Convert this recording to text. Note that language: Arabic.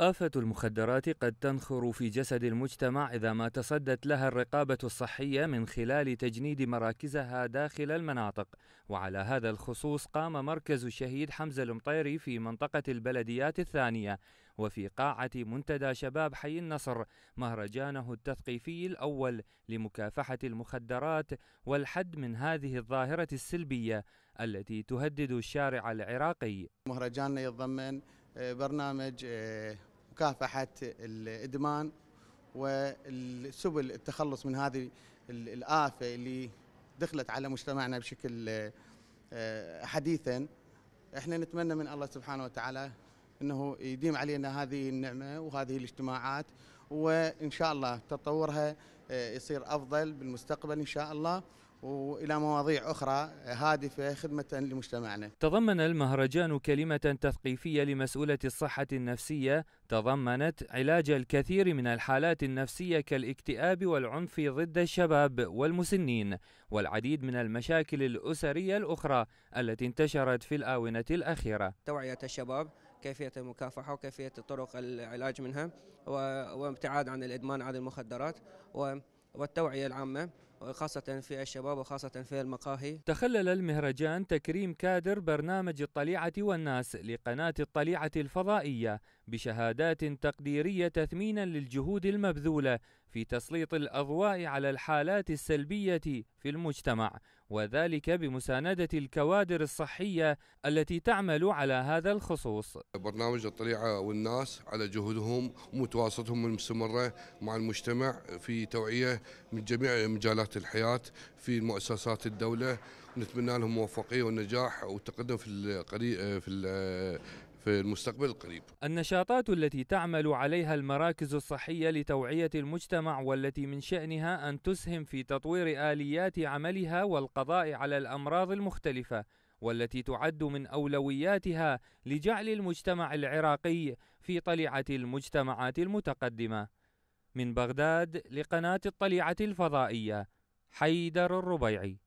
آفة المخدرات قد تنخر في جسد المجتمع إذا ما تصدت لها الرقابة الصحية من خلال تجنيد مراكزها داخل المناطق، وعلى هذا الخصوص قام مركز الشهيد حمزة المطيري في منطقة البلديات الثانية، وفي قاعة منتدى شباب حي النصر مهرجانه التثقيفي الأول لمكافحة المخدرات والحد من هذه الظاهرة السلبية التي تهدد الشارع العراقي. مهرجاننا يتضمن آه، برنامج آه، مكافحه الادمان وسبل التخلص من هذه الآفة اللي دخلت على مجتمعنا بشكل آه، حديثا احنا نتمنى من الله سبحانه وتعالى انه يديم علينا هذه النعمه وهذه الاجتماعات وان شاء الله تطورها آه، يصير افضل بالمستقبل ان شاء الله والى مواضيع اخرى هادفه خدمه لمجتمعنا. تضمن المهرجان كلمه تثقيفيه لمسؤوله الصحه النفسيه تضمنت علاج الكثير من الحالات النفسيه كالاكتئاب والعنف ضد الشباب والمسنين والعديد من المشاكل الاسريه الاخرى التي انتشرت في الاونه الاخيره. توعيه الشباب كيفية المكافحة وكيفية طرق العلاج منها وابتعاد عن الإدمان عن المخدرات و والتوعية العامة وخاصة في الشباب وخاصة في المقاهي تخلل المهرجان تكريم كادر برنامج الطليعة والناس لقناة الطليعة الفضائية بشهادات تقديرية تثمينا للجهود المبذولة في تسليط الأضواء على الحالات السلبية في المجتمع وذلك بمساندة الكوادر الصحية التي تعمل على هذا الخصوص برنامج الطليعة والناس على جهودهم ومتواصلتهم المستمرة مع المجتمع في توعية من جميع مجالات الحياة في مؤسسات الدولة نتمنى لهم موفقية ونجاح وتقدم في القري... في في المستقبل القريب النشاطات التي تعمل عليها المراكز الصحية لتوعية المجتمع والتي من شأنها أن تسهم في تطوير آليات عملها والقضاء على الأمراض المختلفة والتي تعد من أولوياتها لجعل المجتمع العراقي في طليعة المجتمعات المتقدمة من بغداد لقناة الطليعة الفضائية حيدر الربيعي